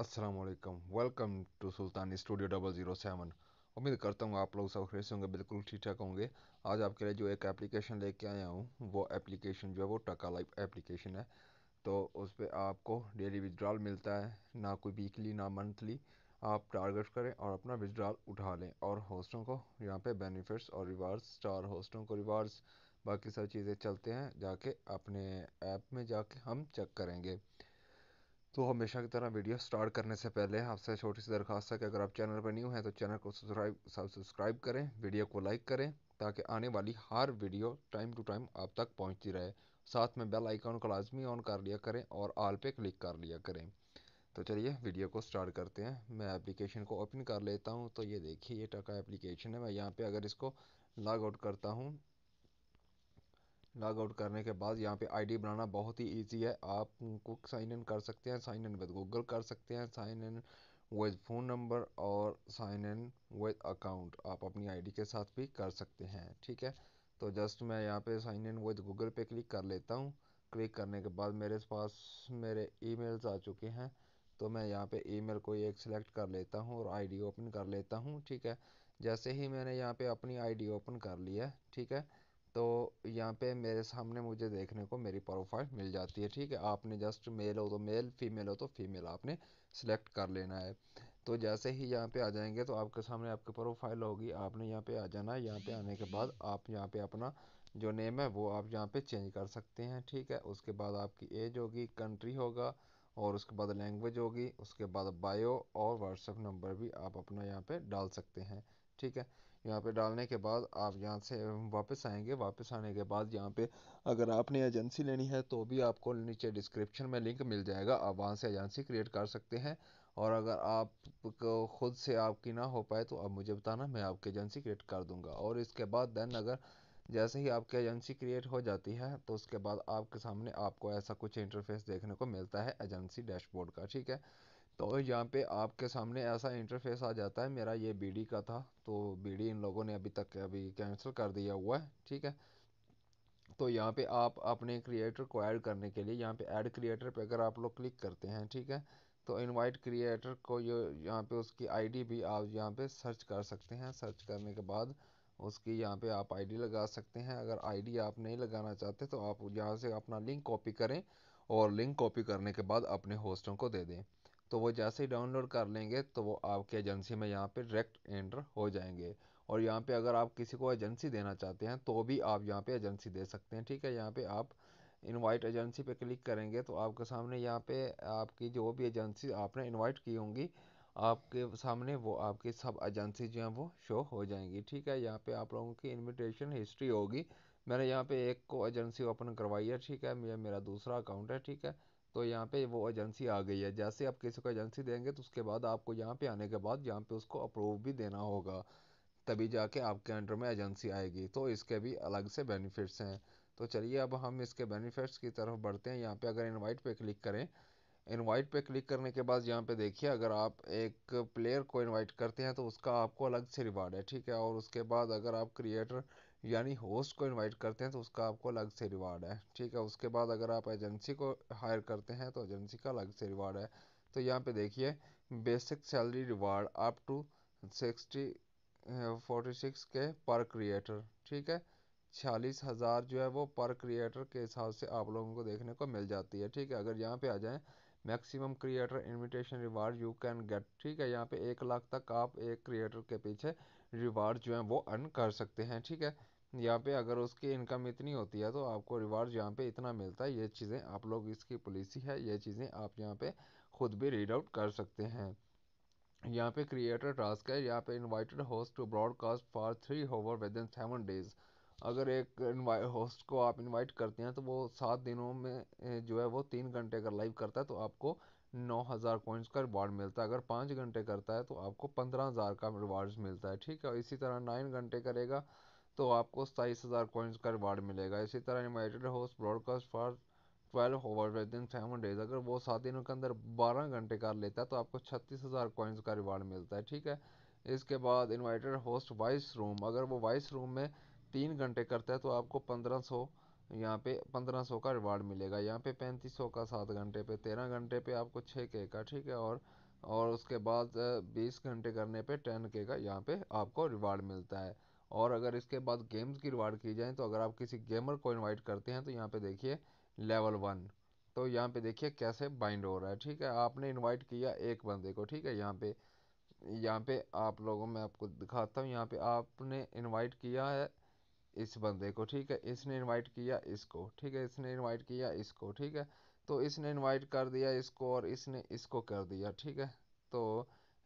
Aslam welcome to Sultani studio double zero seven उम्मीद करता हूँ आप लोग सब खेस होंगे बिल्कुल ठीक ठाक होंगे आज आपके लिए जो एक एप्लीकेशन लेके आया हूँ वो एप्लीकेशन जो है वो टका लाइफ एप्लीकेशन है तो उस पर आपको डेली विदड्रॉल मिलता है ना कोई वीकली ना मंथली आप टारगेट करें और अपना विदड्रॉल उठा लें और होस्टों को यहाँ पर बेनिफिट्स और रिवार्ड्स स्टार होस्टों को रिवार्ड्स बाकी सब चीज़ें चलते हैं जाके अपने ऐप में जाके हम चेक करेंगे तो हमेशा की तरह वीडियो स्टार्ट करने से पहले आपसे छोटी सी दरखास्त है कि अगर आप चैनल पर न्यू हैं तो चैनल को सब्सक्राइब सब्सक्राइब करें वीडियो को लाइक करें ताकि आने वाली हर वीडियो टाइम टू टाइम आप तक पहुंचती रहे साथ में बेल आइकॉन को लाजमी ऑन कर लिया करें और आल पे क्लिक कर लिया करें तो चलिए वीडियो को स्टार्ट करते हैं मैं एप्लीकेशन को ओपन कर लेता हूँ तो ये देखिए ये टका एप्लीकेशन है मैं यहाँ पर अगर इसको लॉग आउट करता हूँ लॉग आउट करने के बाद यहाँ पे आईडी बनाना बहुत ही इजी है आप कुक साइन इन कर सकते हैं साइन इन विद गूगल कर सकते हैं sign in with phone number और साइन इन विद अकाउंट आप अपनी आईडी के साथ भी कर सकते हैं ठीक है तो जस्ट मैं यहाँ पे साइन इन विद गूगल पे क्लिक कर लेता हूँ क्लिक करने के बाद मेरे पास मेरे ई आ चुके हैं तो मैं यहाँ पे ईमेल को एक सिलेक्ट कर लेता हूँ और आईडी ओपन कर लेता हूँ ठीक है जैसे ही मैंने यहाँ पे अपनी आईडी ओपन कर लिया ठीक है तो यहाँ पे मेरे सामने मुझे देखने को मेरी प्रोफाइल मिल जाती है ठीक है आपने जस्ट मेल हो तो मेल फीमेल हो तो फीमेल आपने सेलेक्ट कर लेना है तो जैसे ही यहाँ पे आ जाएंगे तो आपके सामने आपकी प्रोफाइल होगी आपने यहाँ पे आ जाना है यहाँ पे आने के बाद आप यहाँ पे अपना जो नेम है वो आप यहाँ पे चेंज कर सकते हैं ठीक है उसके बाद आपकी एज होगी कंट्री होगा और उसके बाद लैंग्वेज होगी उसके बाद बायो और व्हाट्सएप नंबर भी आप अपना यहाँ पे डाल सकते हैं ठीक है यहाँ पे डालने के बाद आप यहाँ से वापस आएंगे वापस आने के बाद यहाँ पे अगर आपने एजेंसी लेनी है तो भी आपको नीचे डिस्क्रिप्शन में लिंक मिल जाएगा आप वहाँ से एजेंसी क्रिएट कर सकते हैं और अगर आप ख़ुद से आपकी ना हो पाए तो आप मुझे बताना मैं आपकी एजेंसी क्रिएट कर दूँगा और इसके बाद दैन अगर जैसे ही आपकी एजेंसी क्रिएट हो जाती है तो उसके बाद आपके सामने आपको ऐसा कुछ इंटरफेस देखने को मिलता है एजेंसी डैशबोर्ड का ठीक है तो यहाँ पे आपके सामने ऐसा इंटरफेस आ जाता है मेरा ये बीडी का था तो बीडी इन लोगों ने अभी तक अभी कैंसिल कर दिया हुआ है ठीक है तो यहाँ पे आप अपने क्रिएटर को ऐड करने के लिए यहाँ पे ऐड क्रिएटर पे अगर आप लोग क्लिक करते हैं ठीक है तो इनवाइट क्रिएटर को ये यहाँ पे उसकी आईडी भी आप यहाँ पे सर्च कर सकते हैं सर्च करने के बाद उसकी यहाँ पे आप आईडी लगा सकते हैं अगर आईडी आप नहीं लगाना चाहते तो आप यहाँ से अपना लिंक कॉपी करें और लिंक कॉपी करने के बाद अपने होस्टों को दे दें तो वो जैसे ही डाउनलोड कर लेंगे तो वो आपके एजेंसी में यहाँ पे डायरेक्ट एंटर हो जाएंगे और यहाँ पे अगर आप किसी को एजेंसी देना चाहते हैं तो भी आप यहाँ पे एजेंसी दे सकते हैं ठीक है यहाँ पे आप इनवाइट एजेंसी पे क्लिक करेंगे तो आपके सामने यहाँ पे आपकी जो भी एजेंसी आपने इनवाइट की होंगी आपके सामने वो आपकी सब एजेंसी जो हैं वो शो हो जाएंगी ठीक है यहाँ पर आप लोगों की इन्विटेशन हिस्ट्री होगी मैंने यहाँ पर एक को एजेंसी ओपन करवाई है ठीक है मेरा दूसरा अकाउंट है ठीक है तो यहाँ पे वो एजेंसी आ गई है जैसे आप किसी को एजेंसी देंगे तो उसके बाद आपको यहाँ पे आने के बाद यहाँ पे उसको अप्रूव भी देना होगा तभी जाके आपके अंडर में एजेंसी आएगी तो इसके भी अलग से बेनिफिट्स हैं तो चलिए अब हम इसके बेनिफिट्स की तरफ बढ़ते हैं यहाँ पे अगर इनवाइट पे क्लिक करें इनवाइट पे क्लिक करने के बाद यहाँ पे देखिए अगर आप एक प्लेयर को इनवाइट करते हैं तो उसका आपको अलग से रिवार्ड है ठीक है और उसके बाद अगर आप क्रिएटर यानी होस्ट को इनवाइट करते हैं तो उसका आपको अलग से रिवार्ड है ठीक है उसके बाद अगर आप एजेंसी को हायर करते हैं तो एजेंसी का अलग से रिवार्ड है तो यहाँ पे देखिए basic salary reward up to sixty forty six के पर क्रिएटर ठीक है छियालीस हज़ार जो है वो पर क्रिएटर के हिसाब से आप लोगों को देखने को मिल जाती है ठीक है अगर यहाँ पर आ जाएँ maximum creator invitation reward you can get ठीक है यहाँ पे एक लाख तक आप एक क्रिएटर के पीछे रिवार्ड जो है वो अर्न कर सकते हैं ठीक है यहाँ पे अगर उसकी इनकम इतनी होती है तो आपको रिवार्ड यहाँ पे इतना मिलता है ये चीज़ें आप लोग इसकी पॉलिसी है ये चीज़ें आप यहाँ पे खुद भी रीड आउट कर सकते हैं यहाँ पे क्रिएटर टास्क है यहाँ पे invited host to broadcast for three over within seven days अगर एक होस्ट को आप इन्वाइट करते हैं तो वो सात दिनों में जो है वो तीन घंटे अगर लाइव करता है तो आपको नौ हज़ार पॉइंट्स का रिवार्ड मिलता है अगर पाँच घंटे करता है तो आपको पंद्रह हज़ार का रिवार्ड मिलता है ठीक है इसी तरह नाइन घंटे करेगा तो आपको सताईस हज़ार कॉइन्स का रिवार्ड मिलेगा इसी तरह invited host broadcast for twelve over within seven days अगर वो सात दिनों के अंदर बारह घंटे कर लेता है तो आपको छत्तीस हज़ार कॉइन्स का रिवार्ड मिलता है ठीक है इसके बाद इन्वाइटेड होस्ट वाइस रूम अगर वो वाइस रूम में तीन घंटे करता है तो आपको पंद्रह सौ यहाँ पे पंद्रह सौ का रिवार्ड मिलेगा यहाँ पे पैंतीस सौ का सात घंटे पे तेरह घंटे पे आपको छः के का ठीक है और और उसके बाद बीस घंटे करने पे टेन के का यहाँ पे आपको रिवार्ड मिलता है और अगर इसके बाद गेम्स की रिवार्ड की जाए तो अगर आप किसी गेमर को इनवाइट करते हैं तो यहाँ पे देखिए लेवल वन तो यहाँ पे देखिए कैसे बाइंड हो रहा है ठीक है आपने इनवाइट किया एक बंदे को ठीक है यहाँ पे यहाँ पे आप लोगों में आपको दिखाता हूँ यहाँ पे आपने इन्वाइट किया है इस बंदे को ठीक है इसने इन्वाइट किया इसको ठीक है इसने इन्वाइट किया इसको ठीक है तो इसने इन्वाइट कर दिया इसको और इसने इसको कर दिया ठीक है तो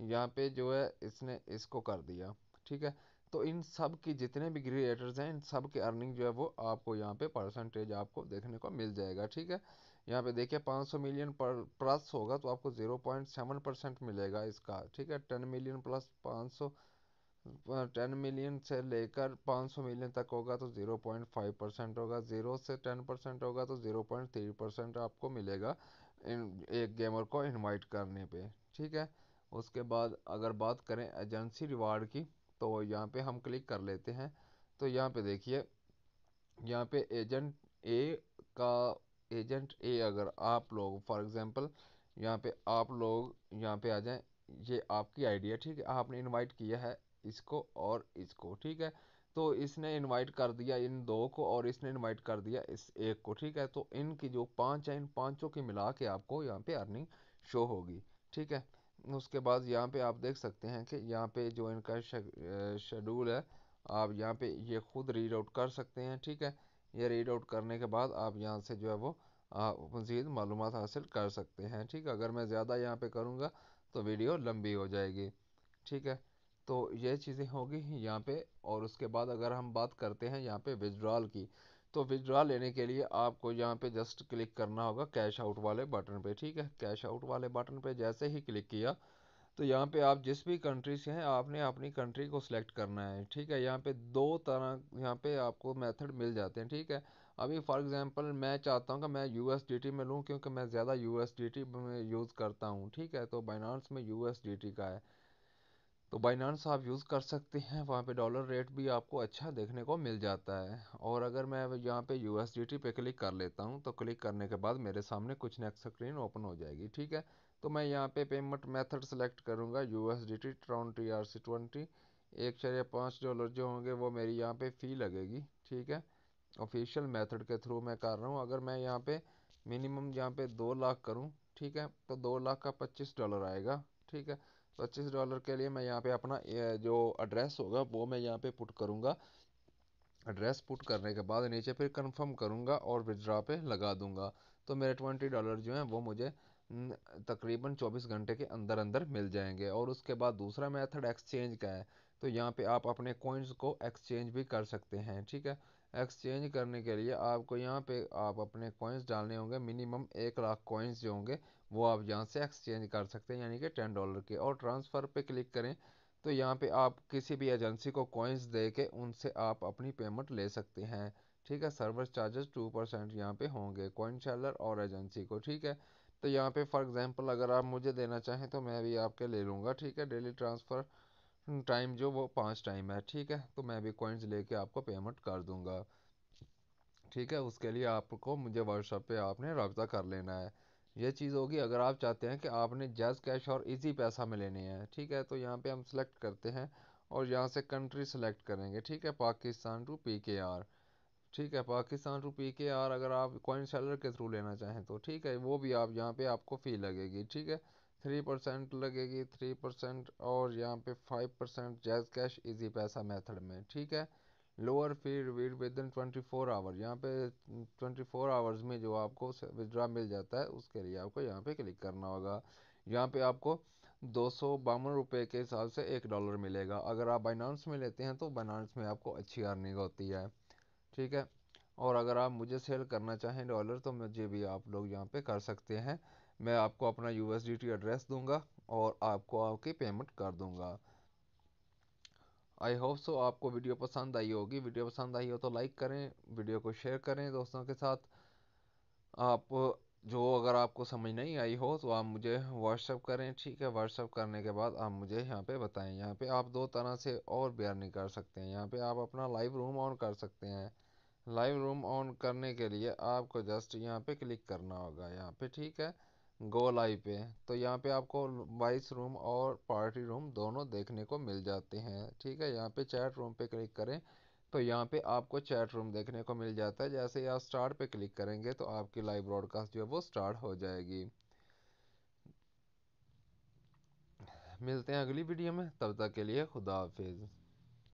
यहाँ पे जो है इसने इसको कर दिया ठीक है तो इन सब की जितने भी ग्रेडिएटर्स हैं इन सब की अर्निंग जो है वो आपको यहाँ पे परसेंटेज आपको देखने को मिल जाएगा ठीक है यहाँ पे देखिए 500 मिलियन पर प्लस होगा तो आपको 0.7 परसेंट मिलेगा इसका ठीक है 10 मिलियन प्लस 500 10 मिलियन से लेकर 500 मिलियन तक होगा तो 0.5 परसेंट होगा ज़ीरो से 10 परसेंट होगा तो 0.3 परसेंट आपको मिलेगा इन एक गेमर को इनवाइट करने पे ठीक है उसके बाद अगर बात करें एजेंसी रिवार्ड की तो यहाँ पे हम क्लिक कर लेते हैं तो यहाँ पे देखिए यहाँ पे एजेंट ए का एजेंट ए अगर आप लोग फॉर एग्ज़ाम्पल यहाँ पे आप लोग यहाँ पे आ जाएं ये आपकी आइडिया ठीक है आपने इनवाइट किया है इसको और इसको ठीक है तो इसने इनवाइट कर दिया इन दो को और इसने इनवाइट कर दिया इस एक को ठीक है तो इनकी जो पांच है इन पांचों की मिला के आपको यहाँ पे अर्निंग शो होगी ठीक है उसके बाद यहाँ पे आप देख सकते हैं कि यहाँ पे जो इनका शेड्यूल है आप यहाँ पे ये खुद रीड आउट कर सकते हैं ठीक है ये रीड आउट करने के बाद आप यहाँ से जो है वो मज़ीद मालूम हासिल कर सकते हैं ठीक है अगर मैं ज़्यादा यहाँ पे करूँगा तो वीडियो लंबी हो जाएगी ठीक है तो ये चीज़ें होगी यहाँ पे और उसके बाद अगर हम बात करते हैं यहाँ पे विजड्रॉल की तो विदड्रा लेने के लिए आपको यहाँ पे जस्ट क्लिक करना होगा कैश आउट वाले बटन पे ठीक है कैश आउट वाले बटन पे जैसे ही क्लिक किया तो यहाँ पे आप जिस भी कंट्री से हैं आपने अपनी कंट्री को सिलेक्ट करना है ठीक है यहाँ पे दो तरह यहाँ पे आपको मेथड मिल जाते हैं ठीक है अभी फॉर एग्जांपल मैं चाहता हूँ कि मैं यू में लूँ क्योंकि मैं ज़्यादा यू में यूज़ करता हूँ ठीक है तो बाइनानस में यू का है तो बाइनानस आप यूज़ कर सकते हैं वहाँ पे डॉलर रेट भी आपको अच्छा देखने को मिल जाता है और अगर मैं यहाँ पे यू पे क्लिक कर लेता हूँ तो क्लिक करने के बाद मेरे सामने कुछ नेक्स्ट स्क्रीन ओपन हो जाएगी ठीक है तो मैं यहाँ पे पेमेंट मेथड सेलेक्ट करूँगा U S D T twenty R C twenty एक शरे पाँच डॉलर जो होंगे वो मेरी यहाँ पे फ़ी लगेगी ठीक है ऑफिशियल मेथड के थ्रू मैं कर रहा हूँ अगर मैं यहाँ पे मिनिमम यहाँ पे दो लाख करूँ ठीक है तो दो लाख का पच्चीस डॉलर आएगा ठीक है पच्चीस डॉलर के लिए मैं यहाँ पे अपना जो एड्रेस होगा वो मैं यहाँ पे पुट करूँगा एड्रेस पुट करने के बाद नीचे फिर कंफर्म करूँगा और विदड्रा पे लगा दूँगा तो मेरे ट्वेंटी डॉलर जो हैं वो मुझे तकरीबन चौबीस घंटे के अंदर अंदर मिल जाएंगे और उसके बाद दूसरा मेथड एक्सचेंज का है तो यहाँ पे आप अपने कोइंस को एक्सचेंज भी कर सकते हैं ठीक है एक्सचेंज करने के लिए आपको यहाँ पे आप अपने कोइंस डालने होंगे मिनिमम एक लाख कोइंस जो होंगे वो आप यहाँ से एक्सचेंज कर सकते हैं यानी कि टेन डॉलर के और ट्रांसफ़र पे क्लिक करें तो यहाँ पे आप किसी भी एजेंसी को कोइंस दे के उनसे आप अपनी पेमेंट ले सकते हैं ठीक है सर्विस चार्जेस टू परसेंट यहाँ पर होंगे कोइन सेलर और एजेंसी को ठीक है तो यहाँ पर फॉर एग्ज़ाम्पल अगर आप मुझे देना चाहें तो मैं भी आपके ले लूँगा ठीक है डेली ट्रांसफ़र टाइम जो वो पाँच टाइम है ठीक है तो मैं कॉइन्स लेके आपको पेमेंट कर दूंगा ठीक है उसके लिए आपको मुझे व्हाट्सअप पे आपने रबता कर लेना है ये चीज़ होगी अगर आप चाहते हैं कि आपने जैज़ कैश और इजी पैसा में लेने हैं ठीक है तो यहाँ पे हम सेलेक्ट करते हैं और यहाँ से कंट्री सेलेक्ट करेंगे ठीक है Pakistan to P K R ठीक है Pakistan to P K R अगर आप कॉइन सेलर के थ्रू लेना चाहें तो ठीक है वो भी आप यहाँ पर आपको फ़ी लगेगी ठीक है थ्री परसेंट लगेगी थ्री परसेंट और यहाँ पे five percent JazzCash Easypaisa method में ठीक है lower fee received within twenty four hour यहाँ पे ट्वेंटी फोर आवर्स में जो आपको विदड्रा मिल जाता है उसके लिए आपको यहाँ पे क्लिक करना होगा यहाँ पे आपको दो सौ बावन रुपये के हिसाब से एक डॉलर मिलेगा अगर आप बाइनानस में लेते हैं तो बाइनानस में आपको अच्छी अर्निंग होती है ठीक है और अगर आप मुझे सेल करना चाहें डॉलर तो मुझे भी आप लोग यहाँ पे कर सकते हैं मैं आपको अपना यू एड्रेस दूंगा और आपको आपकी पेमेंट कर दूंगा आई होप सो आपको वीडियो पसंद आई होगी वीडियो पसंद आई हो तो लाइक करें वीडियो को शेयर करें दोस्तों के साथ आप जो अगर आपको समझ नहीं आई हो तो आप मुझे व्हाट्सअप करें ठीक है व्हाट्सअप करने के बाद आप मुझे यहाँ पे बताएं यहाँ पे आप दो तरह से और बेयर नहीं कर सकते हैं यहाँ पे आप अपना लाइव रूम ऑन कर सकते हैं लाइव रूम ऑन करने के लिए आपको जस्ट यहाँ पे क्लिक करना होगा यहाँ पे ठीक है गो लाइव पे तो यहाँ पे आपको वाइस रूम और पार्टी रूम दोनों देखने को मिल जाते हैं ठीक है यहाँ पे चैट रूम पे क्लिक करें तो यहाँ पे आपको चैट रूम देखने को मिल जाता है जैसे आप स्टार्ट पे क्लिक करेंगे तो आपकी लाइव ब्रॉडकास्ट जो है वो स्टार्ट हो जाएगी मिलते हैं अगली वीडियो में तब तक के लिए खुदा हाफिज़